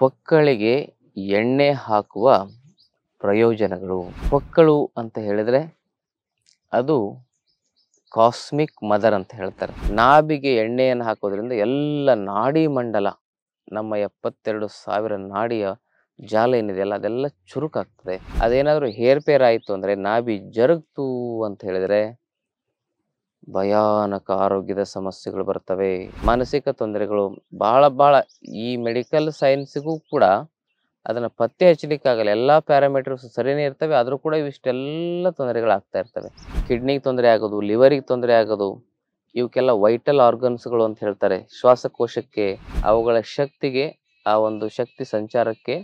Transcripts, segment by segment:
ಹೊಕ್ಕಳಿಗೆ ಎಣ್ಣೆ ಹಾಕುವ ಪ್ರಯೋಜನಗಳು ಮಕ್ಕಳು ಅಂತ ಹೇಳಿದರೆ ಅದು ಕಾಸ್ಮಿಕ್ ಮದರ್ ಅಂತ ಹೇಳ್ತಾರೆ ನಾಭಿಗೆ ಎಣ್ಣೆಯನ್ನು ಹಾಕೋದ್ರಿಂದ ಎಲ್ಲ ನಾಡಿ ಮಂಡಲ ನಮ್ಮ ಎಪ್ಪತ್ತೆರಡು ಸಾವಿರ ನಾಡಿಯ ಜಾಲ ಏನಿದೆಯಲ್ಲ ಅದೆಲ್ಲ ಚುರುಕಾಗ್ತದೆ ಅದೇನಾದರೂ ಹೇರ್ಪೇರ್ ಆಯಿತು ಅಂದರೆ ನಾಭಿ ಜರುಗ್ತು ಅಂತ ಹೇಳಿದರೆ ಭಯಾನಕ ಆರೋಗ್ಯದ ಸಮಸ್ಯೆಗಳು ಬರ್ತವೆ ಮಾನಸಿಕ ತೊಂದರೆಗಳು ಬಹಳ ಬಹಳ ಈ ಮೆಡಿಕಲ್ ಸೈನ್ಸ್ಗೂ ಕೂಡ ಅದನ್ನು ಪತ್ತೆ ಹಚ್ಚಲಿಕ್ಕಾಗಲ್ಲ ಎಲ್ಲ ಪ್ಯಾರಾಮೀಟರ್ಸ್ ಸರಿನೇ ಇರ್ತವೆ ಆದರೂ ಕೂಡ ಇವಿಷ್ಟೆಲ್ಲ ತೊಂದರೆಗಳಾಗ್ತಾ ಇರ್ತವೆ ಕಿಡ್ನಿಗೆ ತೊಂದರೆ ಆಗೋದು ಲಿವರಿಗೆ ತೊಂದರೆ ಆಗೋದು ಇವಕ್ಕೆಲ್ಲ ವೈಟಲ್ ಆರ್ಗನ್ಸ್ಗಳು ಅಂತ ಹೇಳ್ತಾರೆ ಶ್ವಾಸಕೋಶಕ್ಕೆ ಅವುಗಳ ಶಕ್ತಿಗೆ ಆ ಒಂದು ಶಕ್ತಿ ಸಂಚಾರಕ್ಕೆ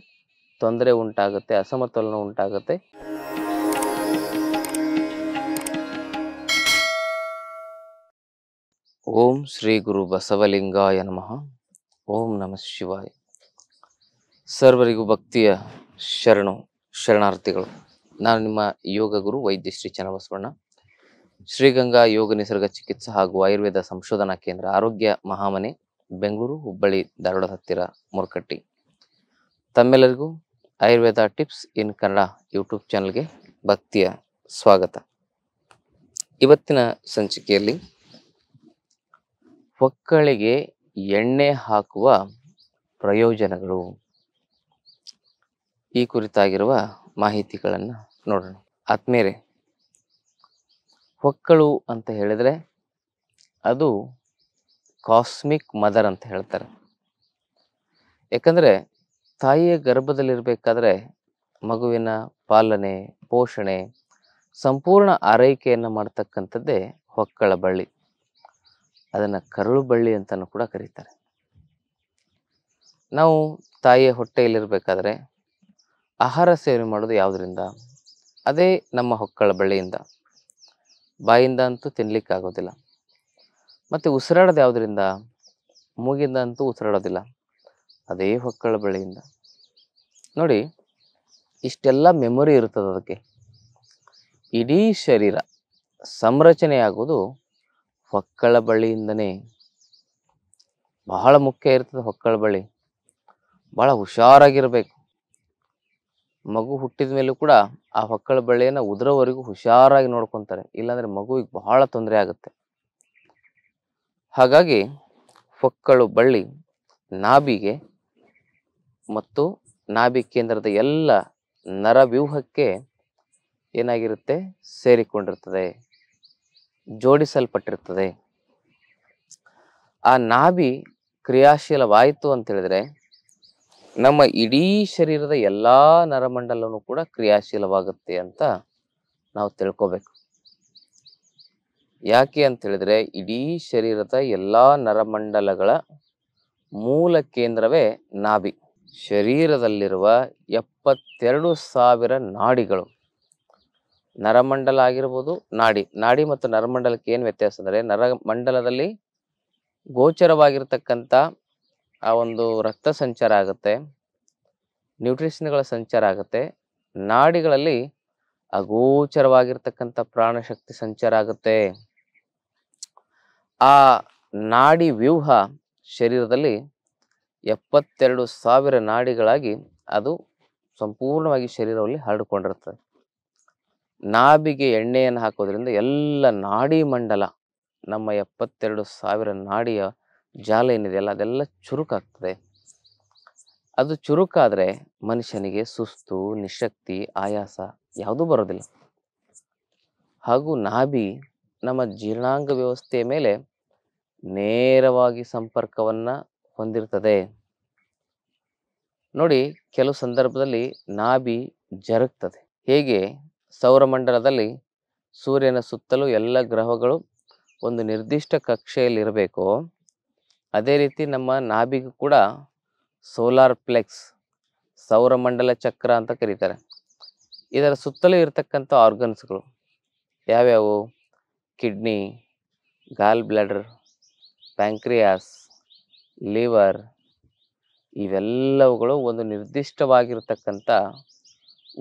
ತೊಂದರೆ ಉಂಟಾಗುತ್ತೆ ಅಸಮತೋಲನ ಉಂಟಾಗುತ್ತೆ ಓಂ ಶ್ರೀ ಗುರು ಬಸವಲಿಂಗಾಯ ನಮಃ ಓಂ ನಮಃ ಶಿವಾಯ ಸರ್ವರಿಗೂ ಭಕ್ತಿಯ ಶರಣು ಶರಣಾರ್ಥಿಗಳು ನಾನು ನಿಮ್ಮ ಯೋಗ ಗುರು ವೈದ್ಯ ಶ್ರೀ ಚನ್ನಬಸವಣ್ಣ ಶ್ರೀಗಂಗಾ ಯೋಗ ನಿಸರ್ಗ ಚಿಕಿತ್ಸೆ ಹಾಗೂ ಆಯುರ್ವೇದ ಸಂಶೋಧನಾ ಕೇಂದ್ರ ಆರೋಗ್ಯ ಮಹಾಮನೆ ಬೆಂಗಳೂರು ಹುಬ್ಬಳ್ಳಿ ಧಾರವಾಡ ಹತ್ತಿರ ಮುರುಕಟ್ಟಿ ತಮ್ಮೆಲ್ಲರಿಗೂ Ayurveda tips in Kannada YouTube ಚಾನಲ್ಗೆ ಭಕ್ತಿಯ ಸ್ವಾಗತ ಇವತ್ತಿನ ಸಂಚಿಕೆಯಲ್ಲಿ ಮಕ್ಕಳಿಗೆ ಎಣ್ಣೆ ಹಾಕುವ ಪ್ರಯೋಜನಗಳು ಈ ಕುರಿತಾಗಿರುವ ಮಾಹಿತಿಗಳನ್ನು ನೋಡೋಣ ಆತ್ಮೇರೆ ಹೊಕ್ಕಳು ಅಂತ ಹೇಳಿದರೆ ಅದು ಕಾಸ್ಮಿಕ್ ಮದರ್ ಅಂತ ಹೇಳ್ತಾರೆ ಯಾಕಂದರೆ ತಾಯಿಯ ಗರ್ಭದಲ್ಲಿರಬೇಕಾದ್ರೆ ಮಗುವಿನ ಪಾಲನೆ ಪೋಷಣೆ ಸಂಪೂರ್ಣ ಆರೈಕೆಯನ್ನು ಮಾಡ್ತಕ್ಕಂಥದ್ದೇ ಹೊಕ್ಕಳ ಬಳ್ಳಿ ಅದನ್ನು ಕರುಳು ಬಳ್ಳಿ ಅಂತಲೂ ಕೂಡ ಕರೀತಾರೆ ನಾವು ತಾಯಿಯ ಹೊಟ್ಟೆಯಲ್ಲಿರಬೇಕಾದ್ರೆ ಆಹಾರ ಸೇವನೆ ಮಾಡೋದು ಯಾವುದರಿಂದ ಅದೇ ನಮ್ಮ ಹೊಕ್ಕಳ ಬಳ್ಳಿಯಿಂದ ಬಾಯಿಂದ ಅಂತೂ ತಿನ್ನಲಿಕ್ಕಾಗೋದಿಲ್ಲ ಮತ್ತು ಉಸಿರಾಡೋದು ಯಾವುದರಿಂದ ಮೂಗಿಂದ ಅಂತೂ ಉಸಿರಾಡೋದಿಲ್ಲ ಅದೇ ಹೊಕ್ಕಳ ಬಳ್ಳಿಯಿಂದ ನೋಡಿ ಇಷ್ಟೆಲ್ಲ ಮೆಮೊರಿ ಇರ್ತದೆ ಅದಕ್ಕೆ ಇಡೀ ಶರೀರ ಸಂರಚನೆಯಾಗೋದು ಹೊಕ್ಕಳ ಬಳ್ಳಿಯಿಂದನೇ ಬಹಳ ಮುಖ್ಯ ಇರ್ತದೆ ಹೊಕ್ಕಳ ಬಳ್ಳಿ ಬಹಳ ಹುಷಾರಾಗಿರಬೇಕು ಮಗು ಹುಟ್ಟಿದ ಮೇಲೂ ಕೂಡ ಆ ಹೊಕ್ಕಳ ಬಳ್ಳಿಯನ್ನು ಉದರವರೆಗೂ ಹುಷಾರಾಗಿ ನೋಡ್ಕೊತಾರೆ ಇಲ್ಲಾಂದರೆ ಮಗುವಿಗೆ ಬಹಳ ತೊಂದರೆ ಆಗುತ್ತೆ ಹಾಗಾಗಿ ಹೊಕ್ಕಳು ಬಳ್ಳಿ ನಾಭಿಗೆ ಮತ್ತು ನಾಭಿ ಕೇಂದ್ರದ ಎಲ್ಲ ನರವ್ಯೂಹಕ್ಕೆ ಏನಾಗಿರುತ್ತೆ ಸೇರಿಕೊಂಡಿರ್ತದೆ ಜೋಡಿಸಲ್ಪಟ್ಟಿರ್ತದೆ ಆ ನಾಭಿ ಕ್ರಿಯಾಶೀಲವಾಯಿತು ಅಂತ ಹೇಳಿದ್ರೆ ನಮ್ಮ ಇಡೀ ಶರೀರದ ಎಲ್ಲ ನರಮಂಡಲವೂ ಕೂಡ ಕ್ರಿಯಾಶೀಲವಾಗುತ್ತೆ ಅಂತ ನಾವು ತಿಳ್ಕೋಬೇಕು ಯಾಕೆ ಅಂತ ಹೇಳಿದ್ರೆ ಇಡೀ ಶರೀರದ ಎಲ್ಲ ನರಮಂಡಲಗಳ ಮೂಲ ಕೇಂದ್ರವೇ ನಾಭಿ ಶರೀರದಲ್ಲಿರುವ ಎಪ್ಪತ್ತೆರಡು ಸಾವಿರ ನಾಡಿಗಳು ನರಮಂಡಲ ಆಗಿರ್ಬೋದು ನಾಡಿ ನಾಡಿ ಮತ್ತು ನರಮಂಡಲಕ್ಕೆ ಏನು ವ್ಯತ್ಯಾಸ ಅಂದರೆ ನರಮಂಡಲದಲ್ಲಿ ಗೋಚರವಾಗಿರ್ತಕ್ಕಂಥ ಆ ಒಂದು ರಕ್ತ ಸಂಚಾರ ಆಗುತ್ತೆ ನ್ಯೂಟ್ರಿಷನ್ಗಳ ಸಂಚಾರ ಆಗುತ್ತೆ ನಾಡಿಗಳಲ್ಲಿ ಅಗೋಚರವಾಗಿರ್ತಕ್ಕಂಥ ಪ್ರಾಣಶಕ್ತಿ ಸಂಚಾರ ಆಗುತ್ತೆ ಆ ನಾಡಿ ವ್ಯೂಹ ಶರೀರದಲ್ಲಿ ಎಪ್ಪತ್ತೆರಡು ಸಾವಿರ ನಾಡಿಗಳಾಗಿ ಅದು ಸಂಪೂರ್ಣವಾಗಿ ಶರೀರದಲ್ಲಿ ಹರಡಿಕೊಂಡಿರ್ತದೆ ನಾಭಿಗೆ ಎಣ್ಣೆಯನ್ನು ಹಾಕೋದ್ರಿಂದ ಎಲ್ಲ ನಾಡಿ ಮಂಡಲ ನಮ್ಮ ಎಪ್ಪತ್ತೆರಡು ಸಾವಿರ ನಾಡಿಯ ಜಾಲ ಏನಿದೆಯಲ್ಲ ಅದೆಲ್ಲ ಚುರುಕಾಗ್ತದೆ ಅದು ಚುರುಕಾದರೆ ಮನುಷ್ಯನಿಗೆ ಸುಸ್ತು ನಿಶಕ್ತಿ ಆಯಾಸ ಯಾವುದೂ ಬರೋದಿಲ್ಲ ಹಾಗೂ ನಾಭಿ ನಮ್ಮ ಜೀರ್ಣಾಂಗ ವ್ಯವಸ್ಥೆಯ ಮೇಲೆ ನೇರವಾಗಿ ಸಂಪರ್ಕವನ್ನು ಹೊಂದಿರ್ತದೆ ನೋಡಿ ಕೆಲವು ಸಂದರ್ಭದಲ್ಲಿ ನಾಭಿ ಜರುಗ್ತದೆ ಹೇಗೆ ಸೌರಮಂಡಲದಲ್ಲಿ ಸೂರ್ಯನ ಸುತ್ತಲೂ ಎಲ್ಲ ಗ್ರಹಗಳು ಒಂದು ನಿರ್ದಿಷ್ಟ ಕಕ್ಷೆಯಲ್ಲಿರಬೇಕು ಅದೇ ರೀತಿ ನಮ್ಮ ನಾಭಿಗೂ ಕೂಡ ಸೋಲಾರ್ ಪ್ಲೆಕ್ಸ್ ಸೌರಮಂಡಲ ಚಕ್ರ ಅಂತ ಕರೀತಾರೆ ಇದರ ಸುತ್ತಲೂ ಇರತಕ್ಕಂಥ ಆರ್ಗನ್ಸ್ಗಳು ಯಾವ್ಯಾವು kidney gall bladder pancreas liver ಇವೆಲ್ಲವುಗಳು ಒಂದು ನಿರ್ದಿಷ್ಟವಾಗಿರ್ತಕ್ಕಂಥ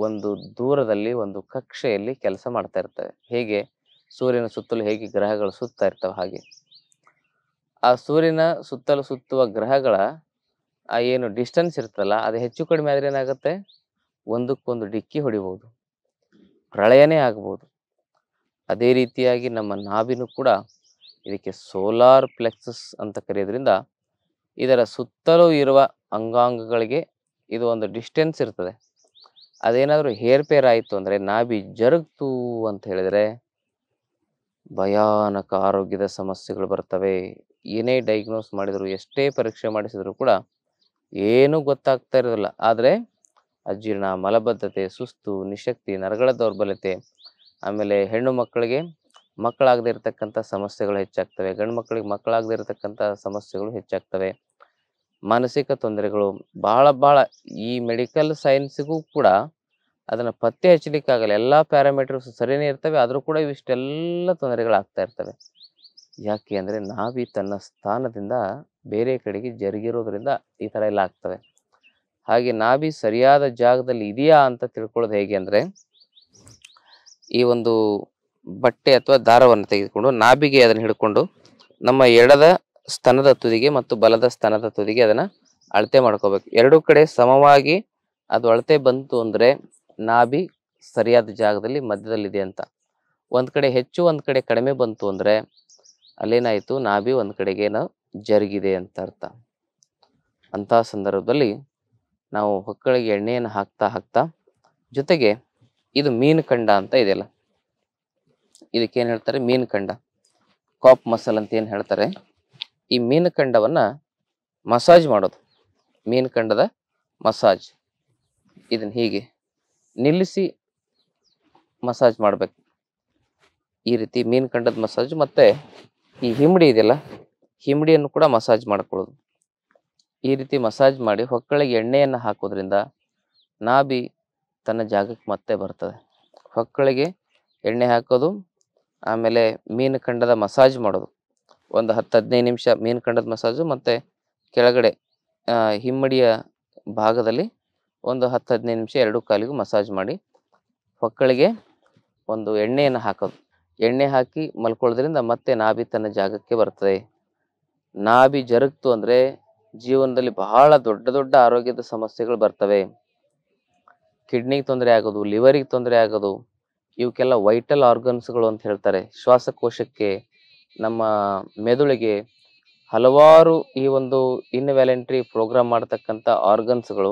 ಒಂದು ದೂರದಲ್ಲಿ ಒಂದು ಕಕ್ಷೆಯಲ್ಲಿ ಕೆಲಸ ಮಾಡ್ತಾ ಇರ್ತವೆ ಹೇಗೆ ಸೂರ್ಯನ ಸುತ್ತಲೂ ಹೇಗೆ ಗ್ರಹಗಳು ಸುತ್ತಾ ಇರ್ತವೆ ಹಾಗೆ ಆ ಸೂರ್ಯನ ಸುತ್ತಲೂ ಸುತ್ತುವ ಗ್ರಹಗಳ ಆ ಏನು ಡಿಸ್ಟೆನ್ಸ್ ಇರ್ತಲ್ಲ ಅದು ಹೆಚ್ಚು ಕಡಿಮೆ ಆದರೆ ಏನಾಗುತ್ತೆ ಒಂದಕ್ಕೊಂದು ಡಿಕ್ಕಿ ಹೊಡಿಬೋದು ಪ್ರಳಯನೇ ಆಗ್ಬೋದು ಅದೇ ರೀತಿಯಾಗಿ ನಮ್ಮ ನಾಭಿನೂ ಕೂಡ ಇದಕ್ಕೆ ಸೋಲಾರ್ ಪ್ಲೆಕ್ಸಸ್ ಅಂತ ಕರೆಯೋದ್ರಿಂದ ಇದರ ಸುತ್ತಲೂ ಇರುವ ಅಂಗಾಂಗಗಳಿಗೆ ಇದು ಒಂದು ಡಿಸ್ಟೆನ್ಸ್ ಇರ್ತದೆ ಅದೇನಾದರೂ ಹೇರ್ಪೇರ್ ಆಯಿತು ಅಂದರೆ ನಾಭಿ ಜರುಗ್ತು ಅಂತ ಹೇಳಿದರೆ ಭಯಾನಕ ಆರೋಗ್ಯದ ಸಮಸ್ಯೆಗಳು ಬರ್ತವೆ ಏನೇ ಡಯಾಗ್ನೋಸ್ ಮಾಡಿದರೂ ಎಷ್ಟೇ ಪರೀಕ್ಷೆ ಮಾಡಿಸಿದ್ರು ಕೂಡ ಏನೂ ಗೊತ್ತಾಗ್ತಾ ಇರೋದಿಲ್ಲ ಆದರೆ ಅಜೀರ್ಣ ಮಲಬದ್ಧತೆ ಸುಸ್ತು ನಿಶಕ್ತಿ ನರಗಳ ದೌರ್ಬಲ್ಯತೆ ಆಮೇಲೆ ಹೆಣ್ಣು ಮಕ್ಕಳಿಗೆ ಮಕ್ಕಳಾಗದೇ ಇರತಕ್ಕಂಥ ಸಮಸ್ಯೆಗಳು ಹೆಚ್ಚಾಗ್ತವೆ ಗಂಡು ಮಕ್ಕಳಿಗೆ ಮಕ್ಕಳಾಗದೇ ಇರತಕ್ಕಂಥ ಸಮಸ್ಯೆಗಳು ಹೆಚ್ಚಾಗ್ತವೆ ಮಾನಸಿಕ ತೊಂದರೆಗಳು ಭಾಳ ಭಾಳ ಈ ಮೆಡಿಕಲ್ ಸೈನ್ಸ್ಗೂ ಕೂಡ ಅದನ್ನು ಪತ್ತೆ ಹಚ್ಚಲಿಕ್ಕಾಗಲ್ಲ ಎಲ್ಲ ಪ್ಯಾರಾಮೀಟರ್ಸ್ ಸರಿಯೇ ಇರ್ತವೆ ಆದರೂ ಕೂಡ ಇವಿಷ್ಟೆಲ್ಲ ತೊಂದರೆಗಳಾಗ್ತಾ ಇರ್ತವೆ ಯಾಕೆ ಅಂದರೆ ನಾಬಿ ತನ್ನ ಸ್ಥಾನದಿಂದ ಬೇರೆ ಕಡೆಗೆ ಜರುಗಿರೋದ್ರಿಂದ ಈ ಥರ ಎಲ್ಲ ಆಗ್ತವೆ ಹಾಗೆ ನಾಭಿ ಸರಿಯಾದ ಜಾಗದಲ್ಲಿ ಇದೆಯಾ ಅಂತ ತಿಳ್ಕೊಳ್ಳೋದು ಹೇಗೆ ಅಂದರೆ ಈ ಒಂದು ಬಟ್ಟೆ ಅಥವಾ ದಾರವನ್ನು ತೆಗೆದುಕೊಂಡು ನಾಭಿಗೆ ಅದನ್ನು ಹಿಡ್ಕೊಂಡು ನಮ್ಮ ಎಡದ ಸ್ತನದ ತುದಿಗೆ ಮತ್ತು ಬಲದ ಸ್ತನದ ತುದಿಗೆ ಅದನ್ನ ಅಳತೆ ಮಾಡ್ಕೋಬೇಕು ಎರಡು ಕಡೆ ಸಮವಾಗಿ ಅದು ಅಳತೆ ಬಂತು ಅಂದ್ರೆ ನಾಭಿ ಸರಿಯಾದ ಜಾಗದಲ್ಲಿ ಮಧ್ಯದಲ್ಲಿದೆ ಅಂತ ಒಂದ್ ಕಡೆ ಹೆಚ್ಚು ಒಂದ್ ಕಡೆ ಕಡಿಮೆ ಬಂತು ಅಂದ್ರೆ ಅಲ್ಲೇನಾಯ್ತು ನಾಭಿ ಒಂದ್ ಕಡೆಗೆ ಏನೋ ಜರುಗಿದೆ ಅಂತ ಅರ್ಥ ಅಂತಹ ಸಂದರ್ಭದಲ್ಲಿ ನಾವು ಹೊಕ್ಕಳಿಗೆ ಎಣ್ಣೆಯನ್ನು ಹಾಕ್ತಾ ಹಾಕ್ತಾ ಜೊತೆಗೆ ಇದು ಮೀನು ಕಂಡ ಅಂತ ಇದೆಯಲ್ಲ ಇದಕ್ಕೇನು ಹೇಳ್ತಾರೆ ಮೀನು ಕಂಡ ಕಾಪ್ ಮಸಲ್ ಅಂತ ಏನು ಹೇಳ್ತಾರೆ ಈ ಮೀನಕಂಡವನ್ನು ಮಸಾಜ್ ಮಾಡೋದು ಮೀನಕಂಡದ ಮಸಾಜ್ ಇದನ್ನು ಹೀಗೆ ನಿಲ್ಲಿಸಿ ಮಸಾಜ್ ಮಾಡಬೇಕು ಈ ರೀತಿ ಮೀನಕಂಡದ ಮಸಾಜ್ ಮತ್ತು ಈ ಹಿಮಡಿ ಇದೆಯಲ್ಲ ಹಿಂಬಡಿಯನ್ನು ಕೂಡ ಮಸಾಜ್ ಮಾಡ್ಕೊಳ್ಳೋದು ಈ ರೀತಿ ಮಸಾಜ್ ಮಾಡಿ ಹೊಕ್ಕಳಿಗೆ ಎಣ್ಣೆಯನ್ನು ಹಾಕೋದ್ರಿಂದ ನಾಭಿ ತನ್ನ ಜಾಗಕ್ಕೆ ಮತ್ತೆ ಬರ್ತದೆ ಹೊಕ್ಕಳಿಗೆ ಎಣ್ಣೆ ಹಾಕೋದು ಆಮೇಲೆ ಮೀನು ಮಸಾಜ್ ಮಾಡೋದು ಒಂದು ಹತ್ತು ಹದಿನೈದು ನಿಮಿಷ ಕಂಡದ ಮಸಾಜು ಮತ್ತು ಕೆಳಗಡೆ ಹಿಮ್ಮಡಿಯ ಭಾಗದಲ್ಲಿ ಒಂದು ಹತ್ತು ಹದಿನೈದು ನಿಮಿಷ ಎರಡು ಕಾಲಿಗೂ ಮಸಾಜ್ ಮಾಡಿ ಮಕ್ಕಳಿಗೆ ಒಂದು ಎಣ್ಣೆಯನ್ನು ಹಾಕೋದು ಎಣ್ಣೆ ಹಾಕಿ ಮಲ್ಕೊಳ್ಳೋದ್ರಿಂದ ಮತ್ತೆ ನಾಭಿ ತನ್ನ ಜಾಗಕ್ಕೆ ಬರ್ತದೆ ನಾಭಿ ಜರುಗ್ತು ಅಂದರೆ ಜೀವನದಲ್ಲಿ ಬಹಳ ದೊಡ್ಡ ದೊಡ್ಡ ಆರೋಗ್ಯದ ಸಮಸ್ಯೆಗಳು ಬರ್ತವೆ ಕಿಡ್ನಿಗೆ ತೊಂದರೆ ಆಗೋದು ಲಿವರಿಗೆ ತೊಂದರೆ ಆಗೋದು ಇವಕ್ಕೆಲ್ಲ ವೈಟಲ್ ಆರ್ಗನ್ಸ್ಗಳು ಅಂತ ಹೇಳ್ತಾರೆ ಶ್ವಾಸಕೋಶಕ್ಕೆ ನಮ್ಮ ಮೆದುಳಿಗೆ ಹಲವಾರು ಈ ಒಂದು ಇನ್ವ್ಯಾಲೆಂಟ್ರಿ ಪ್ರೋಗ್ರಾಮ್ ಮಾಡ್ತಕ್ಕಂಥ ಆರ್ಗನ್ಸ್ಗಳು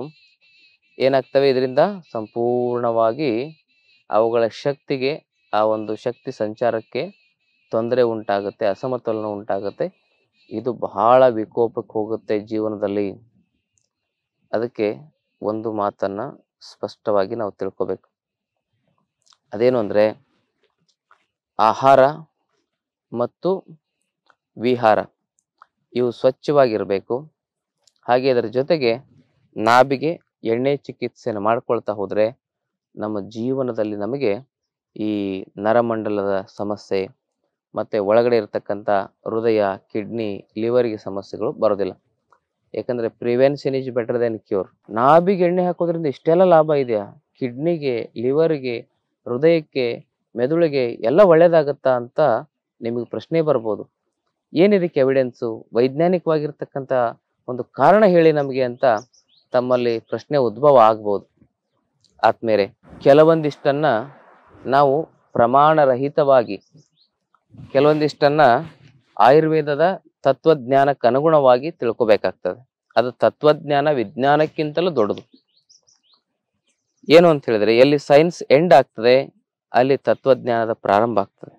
ಏನಾಗ್ತವೆ ಇದರಿಂದ ಸಂಪೂರ್ಣವಾಗಿ ಅವುಗಳ ಶಕ್ತಿಗೆ ಆ ಒಂದು ಶಕ್ತಿ ಸಂಚಾರಕ್ಕೆ ತೊಂದರೆ ಉಂಟಾಗುತ್ತೆ ಅಸಮತೋಲನ ಉಂಟಾಗುತ್ತೆ ಇದು ಬಹಳ ವಿಕೋಪಕ್ಕೆ ಹೋಗುತ್ತೆ ಜೀವನದಲ್ಲಿ ಅದಕ್ಕೆ ಒಂದು ಮಾತನ್ನು ಸ್ಪಷ್ಟವಾಗಿ ನಾವು ತಿಳ್ಕೋಬೇಕು ಅದೇನು ಅಂದರೆ ಆಹಾರ ಮತ್ತು ವಿಹಾರ ಇವು ಸ್ವಚ್ಛವಾಗಿರಬೇಕು ಹಾಗೆ ಅದರ ಜೊತೆಗೆ ನಾಭಿಗೆ ಎಣ್ಣೆ ಚಿಕಿತ್ಸೆಯನ್ನು ಮಾಡ್ಕೊಳ್ತಾ ಹೋದರೆ ನಮ್ಮ ಜೀವನದಲ್ಲಿ ನಮಗೆ ಈ ನರಮಂಡಲದ ಸಮಸ್ಯೆ ಮತ್ತು ಒಳಗಡೆ ಇರತಕ್ಕಂಥ ಹೃದಯ ಕಿಡ್ನಿ ಲಿವರ್ಗೆ ಸಮಸ್ಯೆಗಳು ಬರೋದಿಲ್ಲ ಯಾಕಂದರೆ prevention is better than cure ನಾಭಿಗೆ ಎಣ್ಣೆ ಹಾಕೋದ್ರಿಂದ ಇಷ್ಟೆಲ್ಲ ಲಾಭ ಇದೆಯಾ ಕಿಡ್ನಿಗೆ ಲಿವರ್ಗೆ ಹೃದಯಕ್ಕೆ ಮೆದುಳಿಗೆ ಎಲ್ಲ ಒಳ್ಳೆಯದಾಗತ್ತಾ ಅಂತ ನಿಮಗೆ ಪ್ರಶ್ನೆ ಬರ್ಬೋದು ಏನಿದಕ್ಕೆ ಎವಿಡೆನ್ಸು ವೈಜ್ಞಾನಿಕವಾಗಿರ್ತಕ್ಕಂಥ ಒಂದು ಕಾರಣ ಹೇಳಿ ನಮಗೆ ಅಂತ ತಮ್ಮಲ್ಲಿ ಪ್ರಶ್ನೆ ಉದ್ಭವ ಆಗ್ಬೋದು ಆದ್ಮೇಲೆ ಕೆಲವೊಂದಿಷ್ಟನ್ನು ನಾವು ಪ್ರಮಾಣರಹಿತವಾಗಿ ಕೆಲವೊಂದಿಷ್ಟನ್ನು ಆಯುರ್ವೇದದ ತತ್ವಜ್ಞಾನಕ್ಕೆ ಅನುಗುಣವಾಗಿ ತಿಳ್ಕೊಬೇಕಾಗ್ತದೆ ಅದು ತತ್ವಜ್ಞಾನ ವಿಜ್ಞಾನಕ್ಕಿಂತಲೂ ದೊಡ್ಡದು ಏನು ಅಂತ ಹೇಳಿದ್ರೆ ಎಲ್ಲಿ ಸೈನ್ಸ್ ಎಂಡ್ ಆಗ್ತದೆ ಅಲ್ಲಿ ತತ್ವಜ್ಞಾನದ ಪ್ರಾರಂಭ ಆಗ್ತದೆ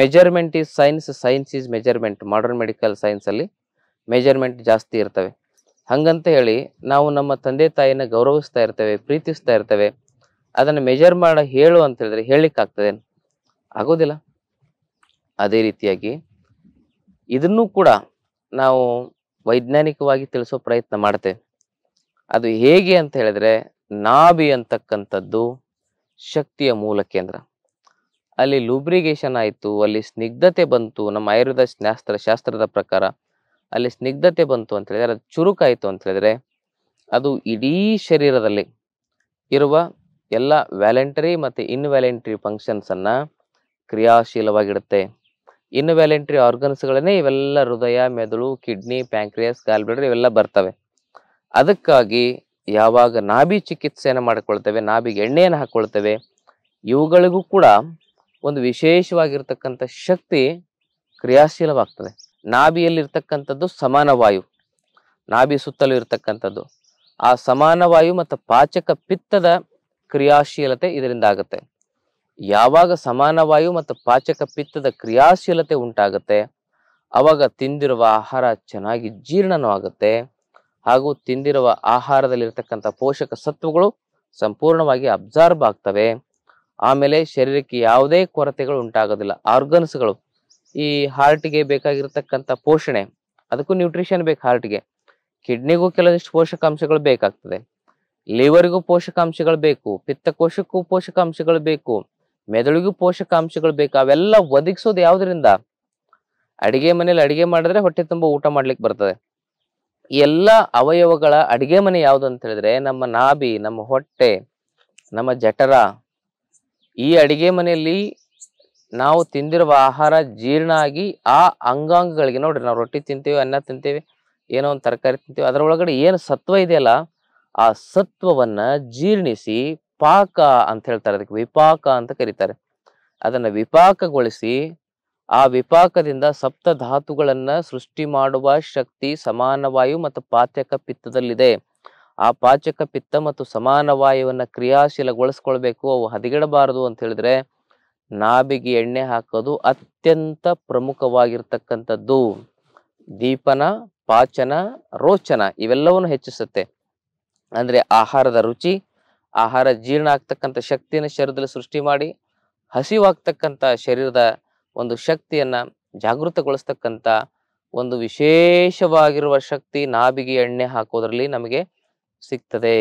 measurement is science science is measurement modern medical ಸೈನ್ಸಲ್ಲಿ ಮೆಜರ್ಮೆಂಟ್ ಜಾಸ್ತಿ ಇರ್ತವೆ ಹಂಗಂತ ಹೇಳಿ ನಾವು ನಮ್ಮ ತಂದೆ ತಾಯಿನ ಗೌರವಿಸ್ತಾ ಇರ್ತೇವೆ ಪ್ರೀತಿಸ್ತಾ ಇರ್ತೇವೆ ಅದನ್ನು ಮೆಜರ್ ಮಾಡ ಹೇಳು ಅಂತ ಹೇಳಿದ್ರೆ ಹೇಳಲಿಕ್ಕಾಗ್ತದೆ ಆಗೋದಿಲ್ಲ ಅದೇ ರೀತಿಯಾಗಿ ಇದನ್ನು ಕೂಡ ನಾವು ವೈಜ್ಞಾನಿಕವಾಗಿ ತಿಳಿಸೋ ಪ್ರಯತ್ನ ಮಾಡ್ತೇವೆ ಅದು ಹೇಗೆ ಅಂತ ಹೇಳಿದ್ರೆ ನಾಭಿ ಅಂತಕ್ಕಂಥದ್ದು ಶಕ್ತಿಯ ಮೂಲ ಕೇಂದ್ರ ಅಲ್ಲಿ ಲೂಬ್ರಿಗೇಷನ್ ಆಯಿತು ಅಲ್ಲಿ ಸ್ನಿಗ್ಧತೆ ಬಂತು ನಮ್ಮ ಆಯುರ್ವೇದ ಶಾಸ್ತ್ರ ಶಾಸ್ತ್ರದ ಪ್ರಕಾರ ಅಲ್ಲಿ ಸ್ನಿಗ್ಧತೆ ಬಂತು ಅಂತ ಹೇಳಿದರೆ ಅದು ಚುರುಕಾಯಿತು ಅಂತ ಹೇಳಿದ್ರೆ ಅದು ಇಡೀ ಶರೀರದಲ್ಲಿ ಇರುವ ಎಲ್ಲ ವ್ಯಾಲೆಂಟರಿ ಮತ್ತು ಇನ್ವ್ಯಾಲೆಂಟ್ರಿ ಫಂಕ್ಷನ್ಸನ್ನು ಕ್ರಿಯಾಶೀಲವಾಗಿಡುತ್ತೆ ಇನ್ವ್ಯಾಲೆಂಟ್ರಿ ಆರ್ಗನ್ಸ್ಗಳನ್ನೇ ಇವೆಲ್ಲ ಹೃದಯ ಮೆದುಳು ಕಿಡ್ನಿ ಪ್ಯಾಂಕ್ರಿಯಸ್ ಗಾಲ್ಬ್ಲಡರ್ ಇವೆಲ್ಲ ಬರ್ತವೆ ಅದಕ್ಕಾಗಿ ಯಾವಾಗ ನಾಭಿ ಚಿಕಿತ್ಸೆಯನ್ನು ಮಾಡಿಕೊಳ್ತೇವೆ ನಾಭಿಗೆ ಎಣ್ಣೆಯನ್ನು ಹಾಕ್ಕೊಳ್ತೇವೆ ಇವುಗಳಿಗೂ ಕೂಡ ಒಂದು ವಿಶೇಷವಾಗಿರ್ತಕ್ಕಂಥ ಶಕ್ತಿ ಕ್ರಿಯಾಶೀಲವಾಗ್ತದೆ ನಾಭಿಯಲ್ಲಿರ್ತಕ್ಕಂಥದ್ದು ಸಮಾನ ವಾಯು ನಾಭಿ ಸುತ್ತಲೂ ಇರತಕ್ಕಂಥದ್ದು ಆ ಸಮಾನ ವಾಯು ಮತ್ತು ಪಾಚಕ ಪಿತ್ತದ ಕ್ರಿಯಾಶೀಲತೆ ಇದರಿಂದ ಆಗುತ್ತೆ ಯಾವಾಗ ಸಮಾನ ವಾಯು ಮತ್ತು ಪಾಚಕ ಪಿತ್ತದ ಕ್ರಿಯಾಶೀಲತೆ ಉಂಟಾಗುತ್ತೆ ಅವಾಗ ತಿಂದಿರುವ ಆಹಾರ ಚೆನ್ನಾಗಿ ಜೀರ್ಣನವಾಗುತ್ತೆ ಆಗುತ್ತೆ ಹಾಗೂ ತಿಂದಿರುವ ಆಹಾರದಲ್ಲಿರ್ತಕ್ಕಂಥ ಪೋಷಕ ಸತ್ವಗಳು ಸಂಪೂರ್ಣವಾಗಿ ಅಬ್ಸಾರ್ಬ್ ಆಗ್ತವೆ ಆಮೇಲೆ ಶರೀರಕ್ಕೆ ಯಾವುದೇ ಕೊರತೆಗಳು ಉಂಟಾಗೋದಿಲ್ಲ ಆರ್ಗನ್ಸ್ಗಳು ಈ ಹಾರ್ಟ್ಗೆ ಬೇಕಾಗಿರ್ತಕ್ಕಂಥ ಪೋಷಣೆ ಅದಕ್ಕೂ ನ್ಯೂಟ್ರಿಷನ್ ಬೇಕು ಹಾರ್ಟ್ಗೆ ಕಿಡ್ನಿಗೂ ಕೆಲವೊಂದಿಷ್ಟು ಪೋಷಕಾಂಶಗಳು ಬೇಕಾಗ್ತದೆ ಲಿವರ್ಗೂ ಪೋಷಕಾಂಶಗಳು ಬೇಕು ಪಿತ್ತಕೋಶಕ್ಕೂ ಪೋಷಕಾಂಶಗಳು ಬೇಕು ಮೆದುಳಿಗೂ ಪೋಷಕಾಂಶಗಳು ಬೇಕು ಅವೆಲ್ಲ ಒದಗಿಸೋದು ಯಾವುದರಿಂದ ಅಡಿಗೆ ಮನೇಲಿ ಅಡಿಗೆ ಮಾಡಿದ್ರೆ ಹೊಟ್ಟೆ ತುಂಬ ಊಟ ಮಾಡ್ಲಿಕ್ಕೆ ಬರ್ತದೆ ಎಲ್ಲ ಅವಯವಗಳ ಅಡಿಗೆ ಮನೆ ಯಾವುದು ಅಂತ ಹೇಳಿದ್ರೆ ನಮ್ಮ ನಾಭಿ ನಮ್ಮ ಹೊಟ್ಟೆ ನಮ್ಮ ಜಠರ ಈ ಅಡಿಗೆ ಮನೆಯಲ್ಲಿ ನಾವು ತಿಂದಿರುವ ಆಹಾರ ಜೀರ್ಣ ಆಗಿ ಆ ಅಂಗಾಂಗಗಳಿಗೆ ನೋಡ್ರಿ ನಾವು ರೊಟ್ಟಿ ತಿಂತೀವಿ ಅನ್ನ ತಿಂತೀವಿ ಏನೋ ಒಂದು ತರಕಾರಿ ತಿಂತೀವಿ ಅದರೊಳಗಡೆ ಏನು ಸತ್ವ ಇದೆಯಲ್ಲ ಆ ಸತ್ವವನ್ನ ಜೀರ್ಣಿಸಿ ಪಾಕ ಅಂತ ಹೇಳ್ತಾರೆ ಅದಕ್ಕೆ ವಿಪಾಕ ಅಂತ ಕರೀತಾರೆ ಅದನ್ನ ವಿಪಾಕಗೊಳಿಸಿ ಆ ವಿಪಾಕದಿಂದ ಸಪ್ತ ಧಾತುಗಳನ್ನ ಸೃಷ್ಟಿ ಮಾಡುವ ಶಕ್ತಿ ಸಮಾನವಾಯು ಮತ್ತು ಪಾತ್ಯಕ ಪಿತ್ತದಲ್ಲಿದೆ ಆ ಪಾಚಕ ಪಿತ್ತ ಮತ್ತು ಸಮಾನ ವಾಯುವನ್ನು ಕ್ರಿಯಾಶೀಲಗೊಳಿಸ್ಕೊಳ್ಬೇಕು ಅವು ಹದಗೆಡಬಾರದು ಅಂತ ಹೇಳಿದ್ರೆ ನಾಭಿಗೆ ಎಣ್ಣೆ ಹಾಕೋದು ಅತ್ಯಂತ ಪ್ರಮುಖವಾಗಿರ್ತಕ್ಕಂಥದ್ದು ದೀಪನ ಪಾಚನ ರೋಚನ ಇವೆಲ್ಲವನ್ನು ಹೆಚ್ಚಿಸುತ್ತೆ ಅಂದರೆ ಆಹಾರದ ರುಚಿ ಆಹಾರ ಜೀರ್ಣ ಆಗ್ತಕ್ಕಂಥ ಶಕ್ತಿಯನ್ನು ಶರೀರದಲ್ಲಿ ಸೃಷ್ಟಿ ಮಾಡಿ ಹಸಿವಾಗ್ತಕ್ಕಂಥ ಶರೀರದ ಒಂದು ಶಕ್ತಿಯನ್ನ ಜಾಗೃತಗೊಳಿಸ್ತಕ್ಕಂಥ ಒಂದು ವಿಶೇಷವಾಗಿರುವ ಶಕ್ತಿ ನಾಭಿಗೆ ಎಣ್ಣೆ ಹಾಕೋದ್ರಲ್ಲಿ ನಮಗೆ ಸಿಗ್ತದೆ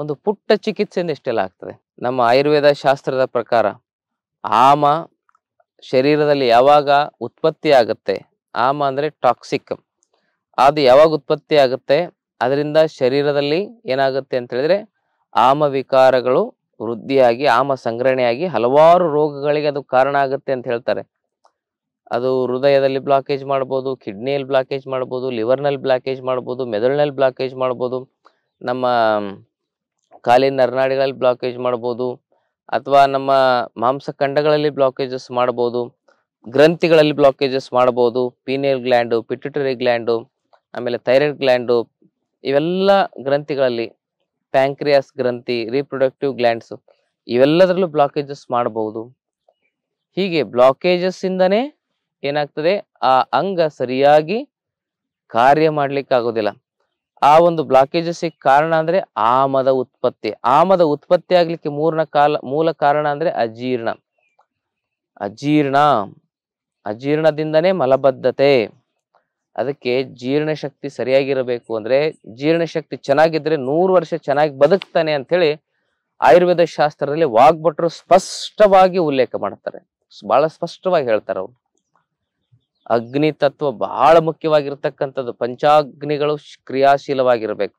ಒಂದು ಪುಟ್ಟ ಚಿಕಿತ್ಸೆಯಿಂದ ಇಷ್ಟೆಲ್ಲ ಆಗ್ತದೆ ನಮ್ಮ ಆಯುರ್ವೇದ ಶಾಸ್ತ್ರದ ಪ್ರಕಾರ ಆಮ ಶರೀರದಲ್ಲಿ ಯಾವಾಗ ಉತ್ಪತ್ತಿ ಆಗುತ್ತೆ ಆಮ ಅಂದರೆ ಟಾಕ್ಸಿಕ್ ಅದು ಯಾವಾಗ ಉತ್ಪತ್ತಿ ಆಗುತ್ತೆ ಅದರಿಂದ ಶರೀರದಲ್ಲಿ ಏನಾಗುತ್ತೆ ಅಂತ ಹೇಳಿದ್ರೆ ಆಮ ವಿಕಾರಗಳು ವೃದ್ಧಿಯಾಗಿ ಆಮ ಸಂಗ್ರಹಣೆಯಾಗಿ ಹಲವಾರು ರೋಗಗಳಿಗೆ ಅದು ಕಾರಣ ಆಗುತ್ತೆ ಅಂತ ಹೇಳ್ತಾರೆ ಅದು ಹೃದಯದಲ್ಲಿ ಬ್ಲಾಕೇಜ್ ಮಾಡ್ಬೋದು ಕಿಡ್ನಿಯಲ್ಲಿ ಬ್ಲಾಕೇಜ್ ಮಾಡ್ಬೋದು ಲಿವರ್ನಲ್ಲಿ ಬ್ಲಾಕೇಜ್ ಮಾಡ್ಬೋದು ಮೆದುಳಿನಲ್ಲಿ ಬ್ಲಾಕೇಜ್ ಮಾಡ್ಬೋದು ನಮ್ಮ ಕಾಲಿನ ನರನಾಡಿಗಳಲ್ಲಿ ಬ್ಲಾಕೇಜ್ ಮಾಡ್ಬೋದು ಅಥವಾ ನಮ್ಮ ಮಾಂಸಖಂಡಗಳಲ್ಲಿ ಬ್ಲಾಕೇಜಸ್ ಮಾಡ್ಬೋದು ಗ್ರಂಥಿಗಳಲ್ಲಿ ಬ್ಲಾಕೇಜಸ್ ಮಾಡ್ಬೋದು ಪೀನಿಯಲ್ ಗ್ಲ್ಯಾಂಡು ಪಿಟ್ಯುಟರಿ ಗ್ಲ್ಯಾಂಡು ಆಮೇಲೆ ಥೈರಾಯ್ಡ್ ಗ್ಲ್ಯಾಂಡು ಇವೆಲ್ಲ ಗ್ರಂಥಿಗಳಲ್ಲಿ ಪ್ಯಾಂಕ್ರಿಯಾಸ್ ಗ್ರಂಥಿ ರೀಪ್ರೊಡಕ್ಟಿವ್ ಗ್ಲ್ಯಾಂಡ್ಸು ಇವೆಲ್ಲದರಲ್ಲೂ ಬ್ಲಾಕೇಜಸ್ ಮಾಡಬಹುದು ಹೀಗೆ ಬ್ಲಾಕೇಜಸ್ ಏನಾಗ್ತದೆ ಆ ಅಂಗ ಸರಿಯಾಗಿ ಕಾರ್ಯ ಮಾಡ್ಲಿಕ್ಕೆ ಆಗೋದಿಲ್ಲ ಆ ಒಂದು ಬ್ಲಾಕೇಜಸ್ಗೆ ಕಾರಣ ಅಂದ್ರೆ ಆಮದ ಉತ್ಪತ್ತಿ ಆಮದ ಉತ್ಪತ್ತಿ ಆಗ್ಲಿಕ್ಕೆ ಮೂರ್ನ ಕಾಲ ಮೂಲ ಕಾರಣ ಅಂದ್ರೆ ಅಜೀರ್ಣ ಅಜೀರ್ಣ ಅಜೀರ್ಣದಿಂದನೇ ಮಲಬದ್ಧತೆ ಅದಕ್ಕೆ ಜೀರ್ಣಶಕ್ತಿ ಸರಿಯಾಗಿರಬೇಕು ಅಂದ್ರೆ ಜೀರ್ಣಶಕ್ತಿ ಚೆನ್ನಾಗಿದ್ರೆ ನೂರು ವರ್ಷ ಚೆನ್ನಾಗಿ ಬದುಕ್ತಾನೆ ಅಂತ ಹೇಳಿ ಆಯುರ್ವೇದ ಶಾಸ್ತ್ರದಲ್ಲಿ ವಾಗ್ಭಟ್ರು ಸ್ಪಷ್ಟವಾಗಿ ಉಲ್ಲೇಖ ಮಾಡ್ತಾರೆ ಬಹಳ ಸ್ಪಷ್ಟವಾಗಿ ಹೇಳ್ತಾರೆ ಅವ್ರು ಅಗ್ನಿ ತತ್ವ ಬಹಳ ಮುಖ್ಯವಾಗಿರ್ತಕ್ಕಂಥದ್ದು ಪಂಚಾಗ್ನಿಗಳು ಕ್ರಿಯಾಶೀಲವಾಗಿರ್ಬೇಕು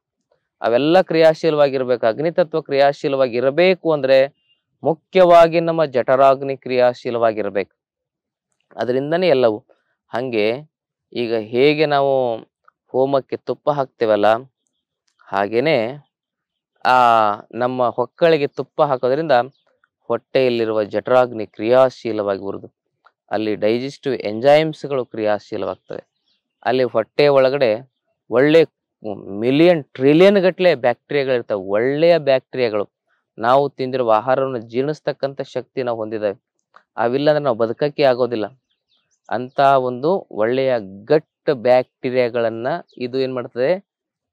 ಅವೆಲ್ಲ ಕ್ರಿಯಾಶೀಲವಾಗಿರ್ಬೇಕು ಅಗ್ನಿ ತತ್ವ ಕ್ರಿಯಾಶೀಲವಾಗಿರಬೇಕು ಅಂದ್ರೆ ಮುಖ್ಯವಾಗಿ ನಮ್ಮ ಜಠರಾಗ್ನಿ ಕ್ರಿಯಾಶೀಲವಾಗಿರ್ಬೇಕು ಅದರಿಂದನೇ ಎಲ್ಲವು ಹಂಗೆ ಈಗ ಹೇಗೆ ನಾವು ಹೋಮಕ್ಕೆ ತುಪ್ಪ ಹಾಕ್ತೇವಲ್ಲ ಹಾಗೇನೆ ಆ ನಮ್ಮ ಹೊಕ್ಕಳಿಗೆ ತುಪ್ಪ ಹಾಕೋದ್ರಿಂದ ಹೊಟ್ಟೆಯಲ್ಲಿರುವ ಜಠರಾಗ್ನಿ ಕ್ರಿಯಾಶೀಲವಾಗಿ ಉರಿದು ಅಲ್ಲಿ ಡೈಜೆಸ್ಟಿವ್ ಎಂಜೈಮ್ಸ್ಗಳು ಕ್ರಿಯಾಶೀಲವಾಗ್ತವೆ ಅಲ್ಲಿ ಹೊಟ್ಟೆ ಒಳಗಡೆ ಒಳ್ಳೆ ಮಿಲಿಯನ್ ಟ್ರಿಲಿಯನ್ ಗಟ್ಟಲೆ ಬ್ಯಾಕ್ಟೀರಿಯಾಗಳಿರ್ತವೆ ಒಳ್ಳೆಯ ಬ್ಯಾಕ್ಟೀರಿಯಾಗಳು ನಾವು ತಿಂದಿರುವ ಆಹಾರವನ್ನು ಜೀರ್ಣಿಸ್ತಕ್ಕಂಥ ಶಕ್ತಿ ನಾವು ಹೊಂದಿದ್ದೇವೆ ಅವಿಲ್ಲ ನಾವು ಬದುಕಕ್ಕೆ ಆಗೋದಿಲ್ಲ ಅಂತ ಒಂದು ಒಳ್ಳೆಯ ಗಟ್ಟ ಬ್ಯಾಕ್ಟೀರಿಯಾಗಳನ್ನ ಇದು ಏನು ಮಾಡ್ತದೆ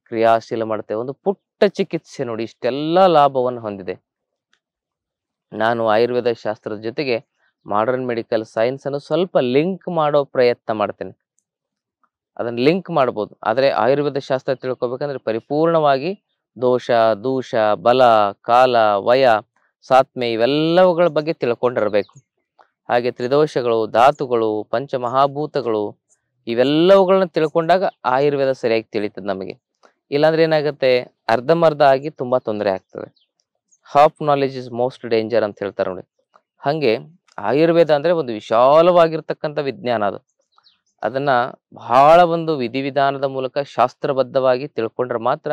ಕ್ರಿಯಾಶೀಲ ಮಾಡ್ತದೆ ಒಂದು ಪುಟ್ಟ ಚಿಕಿತ್ಸೆ ನೋಡಿ ಇಷ್ಟೆಲ್ಲ ಲಾಭವನ್ನು ಹೊಂದಿದೆ ನಾನು ಆಯುರ್ವೇದ ಶಾಸ್ತ್ರದ ಜೊತೆಗೆ ಮಾಡರ್ನ್ ಮೆಡಿಕಲ್ ಸೈನ್ಸನ್ನು ಸ್ವಲ್ಪ ಲಿಂಕ್ ಮಾಡೋ ಪ್ರಯತ್ನ ಮಾಡ್ತೇನೆ ಅದನ್ನು ಲಿಂಕ್ ಮಾಡ್ಬೋದು ಆದರೆ ಆಯುರ್ವೇದ ಶಾಸ್ತ್ರ ತಿಳ್ಕೊಬೇಕಂದ್ರೆ ಪರಿಪೂರ್ಣವಾಗಿ ದೋಷ ದೂಷ ಬಲ ಕಾಲ ವಯ ಸಾತ್ಮೆ ಇವೆಲ್ಲವುಗಳ ಬಗ್ಗೆ ತಿಳ್ಕೊಂಡಿರಬೇಕು ಹಾಗೆ ತ್ರಿದೋಷಗಳು ಧಾತುಗಳು ಪಂಚಮಹಾಭೂತಗಳು ಇವೆಲ್ಲವುಗಳನ್ನ ತಿಳ್ಕೊಂಡಾಗ ಆಯುರ್ವೇದ ಸರಿಯಾಗಿ ತಿಳಿತದೆ ನಮಗೆ ಇಲ್ಲಾಂದ್ರೆ ಏನಾಗುತ್ತೆ ಅರ್ಧಮರ್ಧ ಆಗಿ ತುಂಬಾ ತೊಂದರೆ ಆಗ್ತದೆ half knowledge is most danger ಅಂತ ಹೇಳ್ತಾರೆ ನೋಡಿ ಹಾಗೆ ಆಯುರ್ವೇದ ಅಂದ್ರೆ ಒಂದು ವಿಶಾಲವಾಗಿರ್ತಕ್ಕಂಥ ವಿಜ್ಞಾನ ಅದು ಅದನ್ನ ಬಹಳ ಒಂದು ವಿಧಿವಿಧಾನದ ಮೂಲಕ ಶಾಸ್ತ್ರಬದ್ಧವಾಗಿ ತಿಳ್ಕೊಂಡ್ರೆ ಮಾತ್ರ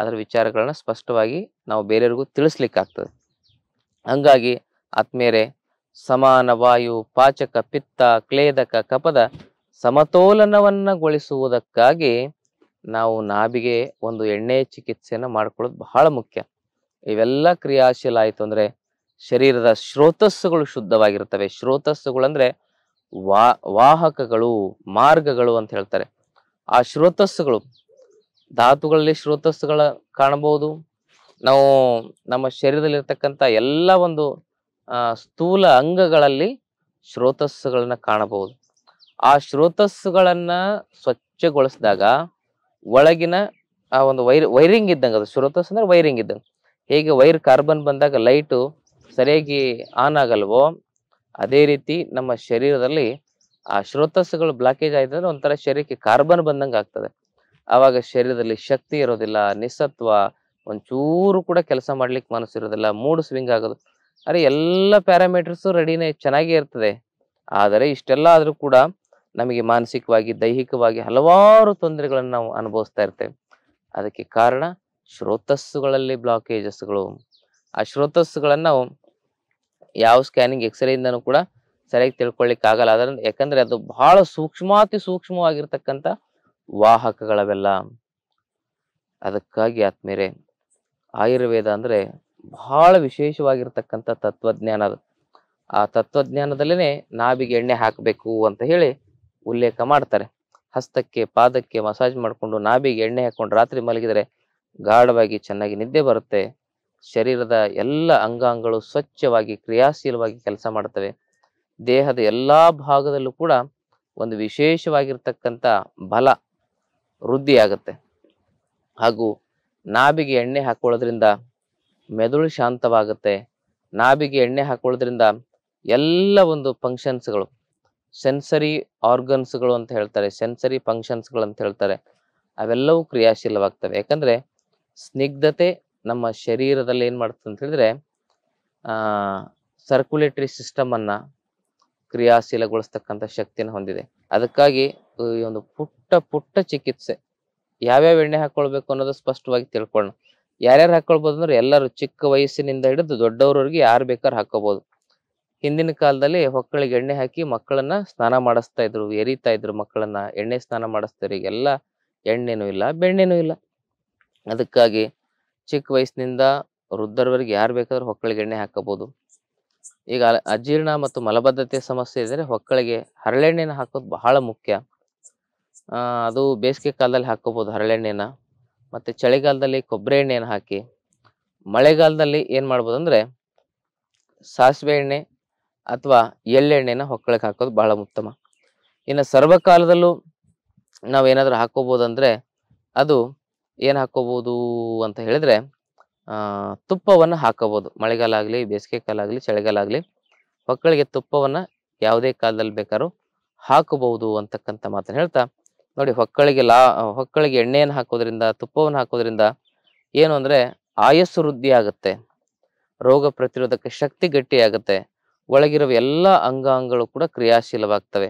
ಅದರ ವಿಚಾರಗಳನ್ನ ಸ್ಪಷ್ಟವಾಗಿ ನಾವು ಬೇರೆಯವ್ರಿಗೂ ತಿಳಿಸ್ಲಿಕ್ಕಾಗ್ತದೆ ಹಂಗಾಗಿ ಆತ್ಮೇರೆ ಸಮಾನ ವಾಯು ಪಾಚಕ ಪಿತ್ತ ಕ್ಲೇದಕ ಕಪದ ಸಮತೋಲನವನ್ನಗೊಳಿಸುವುದಕ್ಕಾಗಿ ನಾವು ನಾಭಿಗೆ ಒಂದು ಎಣ್ಣೆ ಚಿಕಿತ್ಸೆಯನ್ನು ಮಾಡ್ಕೊಳ್ಳೋದು ಬಹಳ ಮುಖ್ಯ ಇವೆಲ್ಲ ಕ್ರಿಯಾಶೀಲ ಆಯಿತು ಅಂದರೆ ಶರೀರದ ಶ್ರೋತಸ್ಸುಗಳು ಶುದ್ಧವಾಗಿರ್ತವೆ ಶ್ರೋತಸ್ಸುಗಳು ಅಂದ್ರೆ ವಾ ವಾಹಕಗಳು ಮಾರ್ಗಗಳು ಅಂತ ಹೇಳ್ತಾರೆ ಆ ಶ್ರೋತಸ್ಸುಗಳು ಧಾತುಗಳಲ್ಲಿ ಶ್ರೋತಸ್ಸುಗಳ ಕಾಣಬಹುದು ನಾವು ನಮ್ಮ ಶರೀರದಲ್ಲಿರ್ತಕ್ಕಂಥ ಎಲ್ಲ ಒಂದು ಸ್ಥೂಲ ಅಂಗಗಳಲ್ಲಿ ಶ್ರೋತಸ್ಸುಗಳನ್ನ ಕಾಣಬಹುದು ಆ ಶ್ರೋತಸ್ಸುಗಳನ್ನ ಸ್ವಚ್ಛಗೊಳಿಸಿದಾಗ ಒಳಗಿನ ಆ ಒಂದು ವೈರ್ ವೈರಿಂಗ್ ಇದ್ದಂಗೆ ಅದು ಶ್ರೋತಸ್ ಅಂದ್ರೆ ವೈರಿಂಗ್ ಇದ್ದಂಗೆ ಹೇಗೆ ವೈರ್ ಕಾರ್ಬನ್ ಬಂದಾಗ ಲೈಟು ಸರಿಯಾಗಿ ಆನ್ ಆಗಲ್ವೋ ಅದೇ ರೀತಿ ನಮ್ಮ ಶರೀರದಲ್ಲಿ ಆ ಶ್ರೋತಸ್ಸುಗಳು ಬ್ಲಾಕೇಜ್ ಆಯ್ತು ಒಂಥರ ಶರೀರಕ್ಕೆ ಕಾರ್ಬನ್ ಬಂದಂಗೆ ಆಗ್ತದೆ ಆವಾಗ ಶರೀರದಲ್ಲಿ ಶಕ್ತಿ ಇರೋದಿಲ್ಲ ನಿಸ್ಸತ್ವ ಒಂಚೂರು ಕೂಡ ಕೆಲಸ ಮಾಡ್ಲಿಕ್ಕೆ ಮನಸ್ಸು ಇರೋದಿಲ್ಲ ಮೂಡ್ ಸ್ವಿಂಗ್ ಆಗೋದು ಅರೆ ಎಲ್ಲ ಪ್ಯಾರಾಮೀಟರ್ಸು ರೆಡಿನೇ ಚೆನ್ನಾಗೇ ಇರ್ತದೆ ಆದರೆ ಇಷ್ಟೆಲ್ಲ ಆದರೂ ಕೂಡ ನಮಗೆ ಮಾನಸಿಕವಾಗಿ ದೈಹಿಕವಾಗಿ ಹಲವಾರು ತೊಂದರೆಗಳನ್ನು ನಾವು ಅನುಭವಿಸ್ತಾ ಇರ್ತೇವೆ ಅದಕ್ಕೆ ಕಾರಣ ಶ್ರೋತಸ್ಸುಗಳಲ್ಲಿ ಬ್ಲಾಕೇಜಸ್ಗಳು ಆ ಶ್ರೋತಸ್ಸುಗಳನ್ನು ಯಾವ ಸ್ಕ್ಯಾನಿಂಗ್ ಎಕ್ಸ್ರೇಯಿಂದನೂ ಕೂಡ ಸರಿಯಾಗಿ ತಿಳ್ಕೊಳ್ಳಿಕ್ಕೆ ಆಗಲ್ಲ ಅದರ ಯಾಕಂದ್ರೆ ಅದು ಬಹಳ ಸೂಕ್ಷ್ಮಾತಿ ಸೂಕ್ಷ್ಮವಾಗಿರ್ತಕ್ಕಂಥ ವಾಹಕಗಳವೆಲ್ಲ ಅದಕ್ಕಾಗಿ ಆತ್ಮೀರೆ ಆಯುರ್ವೇದ ಅಂದ್ರೆ ಬಹಳ ವಿಶೇಷವಾಗಿರ್ತಕ್ಕಂಥ ತತ್ವಜ್ಞಾನ ಅದು ಆ ತತ್ವಜ್ಞಾನದಲ್ಲೇನೆ ನಾಭಿಗೆ ಎಣ್ಣೆ ಹಾಕಬೇಕು ಅಂತ ಹೇಳಿ ಉಲ್ಲೇಖ ಮಾಡ್ತಾರೆ ಹಸ್ತಕ್ಕೆ ಪಾದಕ್ಕೆ ಮಸಾಜ್ ಮಾಡಿಕೊಂಡು ನಾಭಿಗೆ ಎಣ್ಣೆ ಹಾಕೊಂಡು ರಾತ್ರಿ ಮಲಗಿದರೆ ಗಾಢವಾಗಿ ಚೆನ್ನಾಗಿ ನಿದ್ದೆ ಬರುತ್ತೆ ಶರೀರದ ಎಲ್ಲ ಅಂಗಾಂಗಗಳು ಸ್ವಚ್ಛವಾಗಿ ಕ್ರಿಯಾಶೀಲವಾಗಿ ಕೆಲಸ ಮಾಡ್ತವೆ ದೇಹದ ಎಲ್ಲ ಭಾಗದಲ್ಲೂ ಕೂಡ ಒಂದು ವಿಶೇಷವಾಗಿರ್ತಕ್ಕಂಥ ಬಲ ವೃದ್ಧಿಯಾಗುತ್ತೆ ಹಾಗೂ ನಾಭಿಗೆ ಎಣ್ಣೆ ಹಾಕೊಳ್ಳೋದ್ರಿಂದ ಮೆದುಳು ಶಾಂತವಾಗುತ್ತೆ ನಾಭಿಗೆ ಎಣ್ಣೆ ಹಾಕೊಳ್ಳೋದ್ರಿಂದ ಎಲ್ಲ ಒಂದು ಫಂಕ್ಷನ್ಸ್ಗಳು ಸೆನ್ಸರಿ ಆರ್ಗನ್ಸ್ಗಳು ಅಂತ ಹೇಳ್ತಾರೆ ಸೆನ್ಸರಿ ಫಂಕ್ಷನ್ಸ್ಗಳು ಅಂತ ಹೇಳ್ತಾರೆ ಅವೆಲ್ಲವೂ ಕ್ರಿಯಾಶೀಲವಾಗ್ತವೆ ಯಾಕಂದರೆ ಸ್ನಿಗ್ಧತೆ ನಮ್ಮ ಶರೀರದಲ್ಲಿ ಏನು ಮಾಡುತ್ತೆ ಅಂತ ಹೇಳಿದ್ರೆ ಸರ್ಕ್ಯುಲೇಟರಿ ಸಿಸ್ಟಮ್ ಅನ್ನ ಕ್ರಿಯಾಶೀಲಗೊಳಿಸ್ತಕ್ಕಂಥ ಶಕ್ತಿನ ಹೊಂದಿದೆ ಅದಕ್ಕಾಗಿ ಈ ಒಂದು ಪುಟ್ಟ ಪುಟ್ಟ ಚಿಕಿತ್ಸೆ ಯಾವ್ಯಾವ ಎಣ್ಣೆ ಹಾಕೊಳ್ಬೇಕು ಅನ್ನೋದು ಸ್ಪಷ್ಟವಾಗಿ ತಿಳ್ಕೊಳ್ಳೋಣ ಯಾರ್ಯಾರು ಹಾಕೊಳ್ಬೋದು ಅಂದ್ರೆ ಎಲ್ಲರೂ ಚಿಕ್ಕ ವಯಸ್ಸಿನಿಂದ ಹಿಡಿದು ದೊಡ್ಡವ್ರವ್ರಿಗೆ ಯಾರು ಬೇಕಾದ್ರೂ ಹಾಕೋಬಹುದು ಹಿಂದಿನ ಕಾಲದಲ್ಲಿ ಹೊಕ್ಕಳಿಗೆ ಎಣ್ಣೆ ಹಾಕಿ ಮಕ್ಕಳನ್ನ ಸ್ನಾನ ಮಾಡಿಸ್ತಾ ಇದ್ರು ಎರಿತಾ ಇದ್ರು ಮಕ್ಕಳನ್ನ ಎಣ್ಣೆ ಸ್ನಾನ ಮಾಡಿಸ್ತಾರೆ ಈಗೆಲ್ಲ ಎಣ್ಣೆನೂ ಇಲ್ಲ ಬೆಣ್ಣೆನೂ ಇಲ್ಲ ಅದಕ್ಕಾಗಿ ಚಿಕ್ಕ ವಯಸ್ಸಿನಿಂದ ವೃದ್ಧರವರೆಗೆ ಯಾರು ಬೇಕಾದ್ರೂ ಹೊಕ್ಕಳಿಗೆ ಎಣ್ಣೆ ಹಾಕಬಹುದು ಈಗ ಅಜೀರ್ಣ ಮತ್ತು ಮಲಬದ್ಧತೆ ಸಮಸ್ಯೆ ಇದ್ದರೆ ಹೊಕ್ಕಳಿಗೆ ಹರಳೆಣ್ಣೆನ ಹಾಕೋದು ಬಹಳ ಮುಖ್ಯ ಅದು ಬೇಸಿಗೆ ಕಾಲದಲ್ಲಿ ಹಾಕೋಬೋದು ಹರಳೆಣ್ಣೆನ ಮತ್ತು ಚಳಿಗಾಲದಲ್ಲಿ ಕೊಬ್ಬರಿ ಎಣ್ಣೆಯನ್ನು ಹಾಕಿ ಮಳೆಗಾಲದಲ್ಲಿ ಏನು ಮಾಡ್ಬೋದು ಅಂದರೆ ಸಾಸಿವೆ ಎಣ್ಣೆ ಅಥವಾ ಎಳ್ಳೆಣ್ಣೆನ ಹೊಕ್ಕಳಿಗೆ ಹಾಕೋದು ಬಹಳ ಉತ್ತಮ ಇನ್ನು ಸರ್ವಕಾಲದಲ್ಲೂ ನಾವೇನಾದರೂ ಹಾಕೋಬೋದಂದರೆ ಅದು ಏನು ಹಾಕೋಬೋದು ಅಂತ ಹೇಳಿದ್ರೆ ತುಪ್ಪವನ್ನು ಹಾಕೋಬೋದು ಮಳೆಗಾಲ ಆಗಲಿ ಬೇಸಿಗೆ ಕಾಲ ಆಗಲಿ ಚಳಿಗಾಲ ಆಗಲಿ ಮಕ್ಕಳಿಗೆ ತುಪ್ಪವನ್ನು ಯಾವುದೇ ಕಾಲದಲ್ಲಿ ಬೇಕಾದ್ರೂ ಹಾಕಬಹುದು ಅಂತಕ್ಕಂಥ ಮಾತನ್ನು ಹೇಳ್ತಾ ನೋಡಿ ಹೊಕ್ಕಳಿಗೆ ಲಾ ಹೊಕ್ಕಳಿಗೆ ಎಣ್ಣೆಯನ್ನು ಹಾಕೋದ್ರಿಂದ ತುಪ್ಪವನ್ನು ಹಾಕೋದ್ರಿಂದ ಏನು ಅಂದರೆ ಆಯಸ್ಸು ವೃದ್ಧಿ ಆಗುತ್ತೆ ರೋಗ ಪ್ರತಿರೋಧಕ ಶಕ್ತಿ ಗಟ್ಟಿಯಾಗುತ್ತೆ ಒಳಗಿರುವ ಎಲ್ಲ ಅಂಗಾಂಗಗಳು ಕೂಡ ಕ್ರಿಯಾಶೀಲವಾಗ್ತವೆ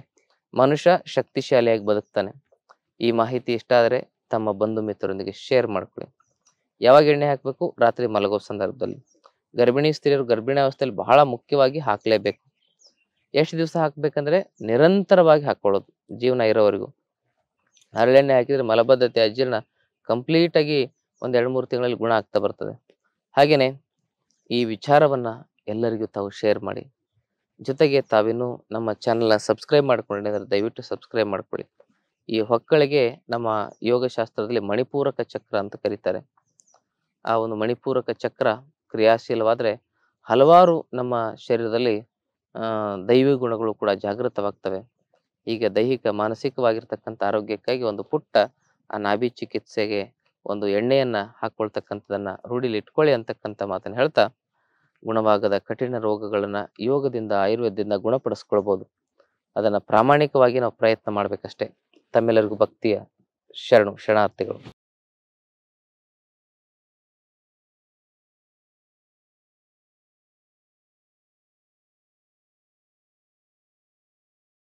ಮನುಷ್ಯ ಶಕ್ತಿಶಾಲಿಯಾಗಿ ಬದುಕ್ತಾನೆ ಈ ಮಾಹಿತಿ ಇಷ್ಟ ಆದರೆ ತಮ್ಮ ಬಂಧು ಮಿತ್ರರೊಂದಿಗೆ ಶೇರ್ ಮಾಡ್ಕೊಳ್ಳಿ ಯಾವಾಗ ಎಣ್ಣೆ ಹಾಕಬೇಕು ರಾತ್ರಿ ಮಲಗೋ ಸಂದರ್ಭದಲ್ಲಿ ಗರ್ಭಿಣಿ ಸ್ತ್ರೀಯರು ಗರ್ಭಿಣಿ ಅವಸ್ಥೆಯಲ್ಲಿ ಬಹಳ ಮುಖ್ಯವಾಗಿ ಹಾಕಲೇಬೇಕು ಎಷ್ಟು ದಿವಸ ಹಾಕಬೇಕಂದ್ರೆ ನಿರಂತರವಾಗಿ ಹಾಕೊಳ್ಳೋದು ಜೀವನ ಇರೋವರೆಗೂ ಹರಳೆಣ್ಣೆ ಹಾಕಿದ್ರೆ ಮಲಬದ್ಧತೆ ಅಜೀರ್ಣ ಕಂಪ್ಲೀಟಾಗಿ ಒಂದು ಎರಡು ಮೂರು ತಿಂಗಳಲ್ಲಿ ಗುಣ ಆಗ್ತಾ ಬರ್ತದೆ ಹಾಗೆಯೇ ಈ ವಿಚಾರವನ್ನು ಎಲ್ಲರಿಗೂ ತಾವು ಶೇರ್ ಮಾಡಿ ಜೊತೆಗೆ ತಾವಿನ್ನೂ ನಮ್ಮ ಚಾನಲ್ನ ಸಬ್ಸ್ಕ್ರೈಬ್ ಮಾಡ್ಕೊಂಡಿದ್ರೆ ದಯವಿಟ್ಟು ಸಬ್ಸ್ಕ್ರೈಬ್ ಮಾಡ್ಕೊಳ್ಳಿ ಈ ಹೊಕ್ಕಳಿಗೆ ನಮ್ಮ ಯೋಗಶಾಸ್ತ್ರದಲ್ಲಿ ಮಣಿಪೂರಕ ಚಕ್ರ ಅಂತ ಕರೀತಾರೆ ಆ ಒಂದು ಮಣಿಪೂರಕ ಚಕ್ರ ಕ್ರಿಯಾಶೀಲವಾದರೆ ಹಲವಾರು ನಮ್ಮ ಶರೀರದಲ್ಲಿ ದೈವಿ ಗುಣಗಳು ಕೂಡ ಜಾಗೃತವಾಗ್ತವೆ ಈಗ ದೈಹಿಕ ಮಾನಸಿಕವಾಗಿರ್ತಕ್ಕಂಥ ಆರೋಗ್ಯಕ್ಕಾಗಿ ಒಂದು ಪುಟ್ಟ ಆ ನಾಭಿ ಚಿಕಿತ್ಸೆಗೆ ಒಂದು ಎಣ್ಣೆಯನ್ನು ಹಾಕ್ಕೊಳ್ತಕ್ಕಂಥದ್ದನ್ನು ರೂಢಿಲಿ ಇಟ್ಕೊಳ್ಳಿ ಅಂತಕ್ಕಂಥ ಮಾತನ್ನು ಹೇಳ್ತಾ ಗುಣವಾಗದ ಕಠಿಣ ರೋಗಗಳನ್ನು ಯೋಗದಿಂದ ಆಯುರ್ವೇದದಿಂದ ಗುಣಪಡಿಸ್ಕೊಳ್ಬೋದು ಅದನ್ನು ಪ್ರಾಮಾಣಿಕವಾಗಿ ನಾವು ಪ್ರಯತ್ನ ಮಾಡಬೇಕಷ್ಟೇ ತಮ್ಮೆಲ್ಲರಿಗೂ ಭಕ್ತಿಯ ಶರಣು ಶರಣಾರ್ಥಿಗಳು